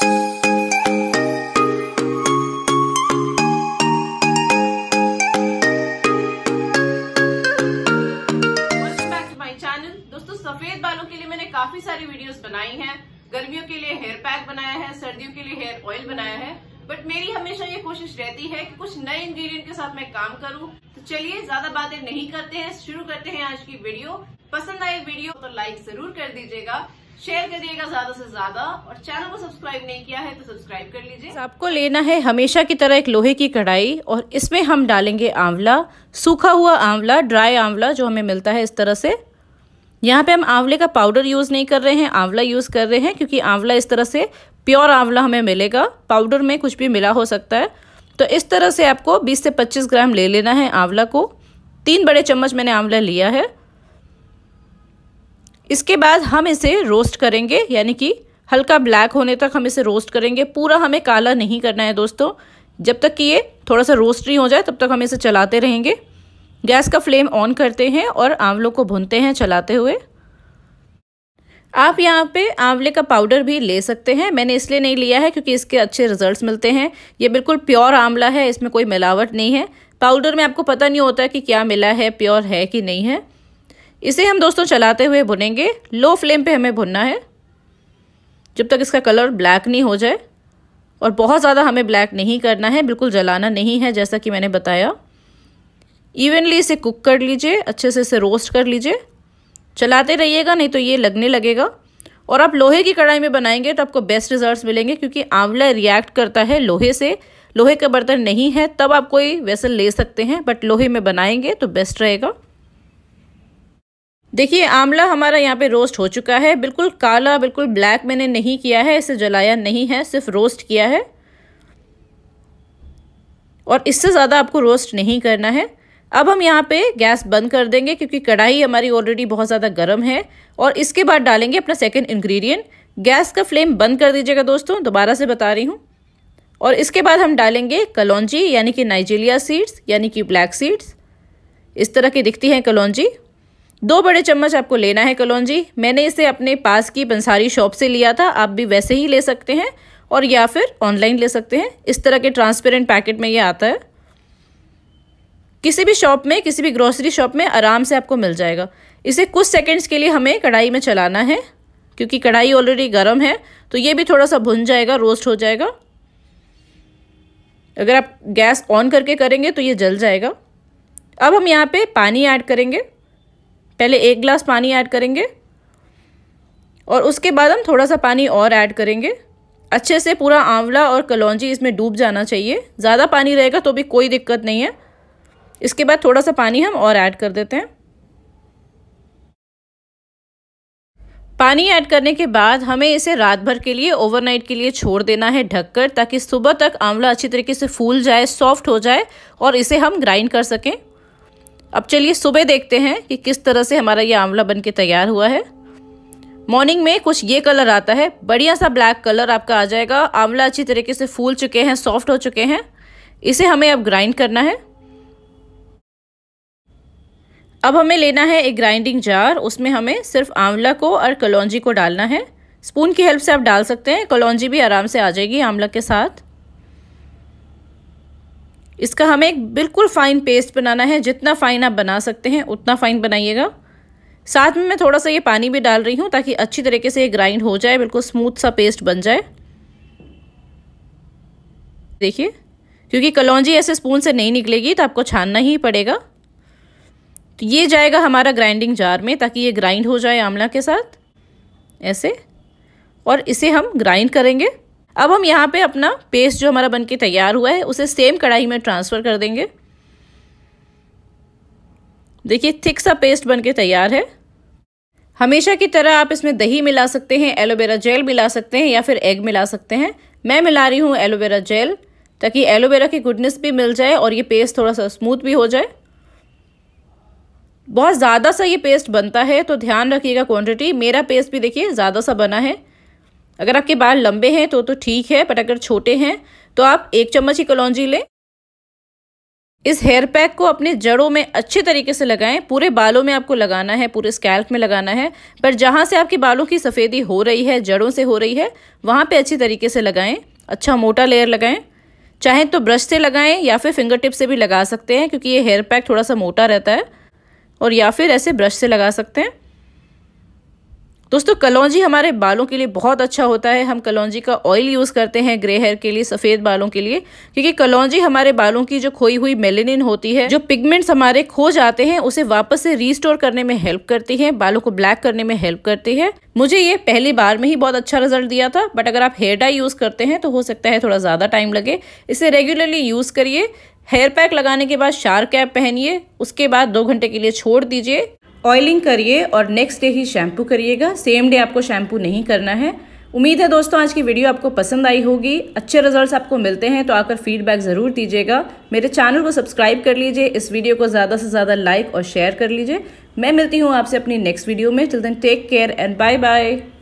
सफेद बालों के लिए मैंने काफी सारी वीडियोस बनाई हैं गर्मियों के लिए हेयर पैक बनाया है सर्दियों के लिए हेयर ऑयल बनाया है बट मेरी हमेशा ये कोशिश रहती है कि कुछ नए इंग्रेडिएंट के साथ मैं काम करूं तो चलिए ज्यादा बातें नहीं करते हैं शुरू करते हैं आज की वीडियो पसंद आए वीडियो तो लाइक जरूर कर दीजिएगा शेयर करिएगा ज्यादा से ज्यादा और चैनल को सब्सक्राइब नहीं किया है तो सब्सक्राइब कर लीजिए आपको लेना है हमेशा की तरह एक लोहे की कढ़ाई और इसमें हम डालेंगे आंवला सूखा हुआ आंवला ड्राई आंवला जो हमें मिलता है इस तरह से यहाँ पे हम आंवले का पाउडर यूज़ नहीं कर रहे हैं आंवला यूज़ कर रहे हैं क्योंकि आंवला इस तरह से प्योर आंवला हमें मिलेगा पाउडर में कुछ भी मिला हो सकता है तो इस तरह से आपको 20 से 25 ग्राम ले लेना है आंवला को तीन बड़े चम्मच मैंने आंवला लिया है इसके बाद हम इसे रोस्ट करेंगे यानी कि हल्का ब्लैक होने तक हम इसे रोस्ट करेंगे पूरा हमें काला नहीं करना है दोस्तों जब तक कि ये थोड़ा सा रोस्ट नहीं हो जाए तब तक हम इसे चलाते रहेंगे गैस का फ्लेम ऑन करते हैं और आंवलों को भूनते हैं चलाते हुए आप यहाँ पे आंवले का पाउडर भी ले सकते हैं मैंने इसलिए नहीं लिया है क्योंकि इसके अच्छे रिजल्ट्स मिलते हैं ये बिल्कुल प्योर आंवला है इसमें कोई मिलावट नहीं है पाउडर में आपको पता नहीं होता कि क्या मिला है प्योर है कि नहीं है इसे हम दोस्तों चलाते हुए भुनेंगे लो फ्लेम पे हमें भुनना है जब तक इसका कलर ब्लैक नहीं हो जाए और बहुत ज़्यादा हमें ब्लैक नहीं करना है बिल्कुल जलाना नहीं है जैसा कि मैंने बताया इवनली इसे कुक कर लीजिए अच्छे से इसे रोस्ट कर लीजिए चलाते रहिएगा नहीं तो ये लगने लगेगा और आप लोहे की कढ़ाई में बनाएंगे तो आपको बेस्ट रिजल्ट्स मिलेंगे क्योंकि आंवला रिएक्ट करता है लोहे से लोहे का बर्तन नहीं है तब आप कोई वेसल ले सकते हैं बट लोहे में बनाएंगे तो बेस्ट रहेगा देखिए आंवला हमारा यहाँ पे रोस्ट हो चुका है बिल्कुल काला बिल्कुल ब्लैक मैंने नहीं किया है इसे जलाया नहीं है सिर्फ रोस्ट किया है और इससे ज़्यादा आपको रोस्ट नहीं करना है अब हम यहाँ पे गैस बंद कर देंगे क्योंकि कढ़ाई हमारी ऑलरेडी बहुत ज़्यादा गर्म है और इसके बाद डालेंगे अपना सेकेंड इन्ग्रीडियंट गैस का फ्लेम बंद कर दीजिएगा दोस्तों दोबारा से बता रही हूँ और इसके बाद हम डालेंगे कलौजी यानी कि नाइजीलिया सीड्स यानी कि ब्लैक सीड्स इस तरह की दिखती हैं कलौजी दो बड़े चम्मच आपको लेना है कलौजी मैंने इसे अपने पास की पंसारी शॉप से लिया था आप भी वैसे ही ले सकते हैं और या फिर ऑनलाइन ले सकते हैं इस तरह के ट्रांसपेरेंट पैकेट में ये आता है किसी भी शॉप में किसी भी ग्रोसरी शॉप में आराम से आपको मिल जाएगा इसे कुछ सेकंड्स के लिए हमें कढ़ाई में चलाना है क्योंकि कढ़ाई ऑलरेडी गर्म है तो ये भी थोड़ा सा भुन जाएगा रोस्ट हो जाएगा अगर आप गैस ऑन करके करेंगे तो ये जल जाएगा अब हम यहाँ पे पानी ऐड करेंगे पहले एक ग्लास पानी ऐड करेंगे और उसके बाद हम थोड़ा सा पानी और ऐड करेंगे अच्छे से पूरा आंवला और कलौजी इसमें डूब जाना चाहिए ज़्यादा पानी रहेगा तो भी कोई दिक्कत नहीं है इसके बाद थोड़ा सा पानी हम और ऐड कर देते हैं पानी ऐड करने के बाद हमें इसे रात भर के लिए ओवरनाइट के लिए छोड़ देना है ढककर ताकि सुबह तक आंवला अच्छी तरीके से फूल जाए सॉफ्ट हो जाए और इसे हम ग्राइंड कर सकें अब चलिए सुबह देखते हैं कि किस तरह से हमारा ये आंवला बन के तैयार हुआ है मॉर्निंग में कुछ ये कलर आता है बढ़िया सा ब्लैक कलर आपका आ जाएगा आंवला अच्छी तरीके से फूल चुके हैं सॉफ्ट हो चुके हैं इसे हमें अब ग्राइंड करना है अब हमें लेना है एक ग्राइंडिंग जार उसमें हमें सिर्फ आंवला को और कलौजी को डालना है स्पून की हेल्प से आप डाल सकते हैं कलौजी भी आराम से आ जाएगी आंवला के साथ इसका हमें एक बिल्कुल फ़ाइन पेस्ट बनाना है जितना फ़ाइन आप बना सकते हैं उतना फ़ाइन बनाइएगा साथ में मैं थोड़ा सा ये पानी भी डाल रही हूँ ताकि अच्छी तरीके से ये ग्राइंड हो जाए बिल्कुल स्मूथ सा पेस्ट बन जाए देखिए क्योंकि कलौजी ऐसे स्पून से नहीं निकलेगी तो आपको छानना ही पड़ेगा तो ये जाएगा हमारा ग्राइंडिंग जार में ताकि ये ग्राइंड हो जाए आंवला के साथ ऐसे और इसे हम ग्राइंड करेंगे अब हम यहाँ पे अपना पेस्ट जो हमारा बनके तैयार हुआ है उसे सेम कढ़ाई में ट्रांसफ़र कर देंगे देखिए थिक सा पेस्ट बनके तैयार है हमेशा की तरह आप इसमें दही मिला सकते हैं एलोवेरा जेल मिला सकते हैं या फिर एग मिला सकते हैं मैं मिला रही हूँ एलोवेरा जेल ताकि एलोवेरा की गुडनेस भी मिल जाए और ये पेस्ट थोड़ा सा स्मूथ भी हो जाए बहुत ज़्यादा सा ये पेस्ट बनता है तो ध्यान रखिएगा क्वांटिटी मेरा पेस्ट भी देखिए ज़्यादा सा बना है अगर आपके बाल लंबे हैं तो तो ठीक है बट अगर छोटे हैं तो आप एक चम्मच ही कलौजी लें इस हेयर पैक को अपने जड़ों में अच्छे तरीके से लगाएं पूरे बालों में आपको लगाना है पूरे स्कैल्प में लगाना है पर जहाँ से आपके बालों की सफ़ेदी हो रही है जड़ों से हो रही है वहाँ पे अच्छी तरीके से लगाएं अच्छा मोटा लेयर लगाएं चाहे तो ब्रश से लगाएं या फिर फिंगर टिप से भी लगा सकते हैं क्योंकि ये हेयर पैक थोड़ा सा मोटा रहता है और या फिर ऐसे ब्रश से लगा सकते हैं दोस्तों कलौजी हमारे बालों के लिए बहुत अच्छा होता है हम कलौजी का ऑयल यूज़ करते हैं ग्रे हेयर के लिए सफ़ेद बालों के लिए क्योंकि कलौजी हमारे बालों की जो खोई हुई मेलेनिन होती है जो पिगमेंट्स हमारे खो जाते हैं उसे वापस से रीस्टोर करने में हेल्प करती है बालों को ब्लैक करने में हेल्प करती है मुझे ये पहली बार में ही बहुत अच्छा रिजल्ट दिया था बट अगर आप हेयर डाई यूज़ करते हैं तो हो सकता है थोड़ा ज़्यादा टाइम लगे इसे रेगुलरली यूज़ करिए हेयर पैक लगाने के बाद शार्क कैप पहनिए उसके बाद दो घंटे के लिए छोड़ दीजिए ऑयलिंग करिए और नेक्स्ट डे ही शैम्पू करिएगा सेम डे आपको शैम्पू नहीं करना है उम्मीद है दोस्तों आज की वीडियो आपको पसंद आई होगी अच्छे रिजल्ट्स आपको मिलते हैं तो आकर फीडबैक ज़रूर दीजिएगा मेरे चैनल को सब्सक्राइब कर लीजिए इस वीडियो को ज़्यादा से ज़्यादा लाइक और शेयर कर लीजिए मैं मिलती हूँ आपसे अपनी नेक्स्ट वीडियो में then take care and bye bye